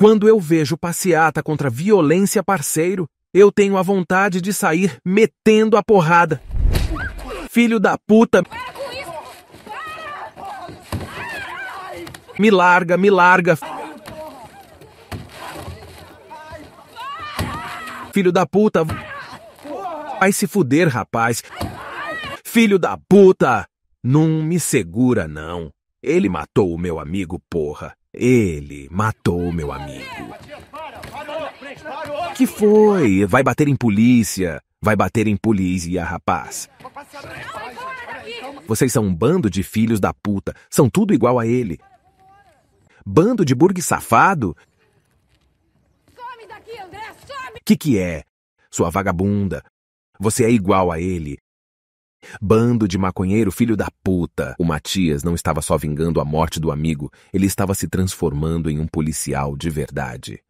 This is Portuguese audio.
Quando eu vejo passeata contra violência parceiro, eu tenho a vontade de sair metendo a porrada. Filho da puta! Me larga, me larga! Filho da puta! Vai se fuder, rapaz! Filho da puta! Não me segura, não. Ele matou o meu amigo, porra. Ele matou meu amigo. Que foi? Vai bater em polícia. Vai bater em polícia, rapaz. Vocês são um bando de filhos da puta. São tudo igual a ele. Bando de burgue safado? Que que é? Sua vagabunda. Você é igual a ele. Bando de maconheiro, filho da puta! O Matias não estava só vingando a morte do amigo, ele estava se transformando em um policial de verdade.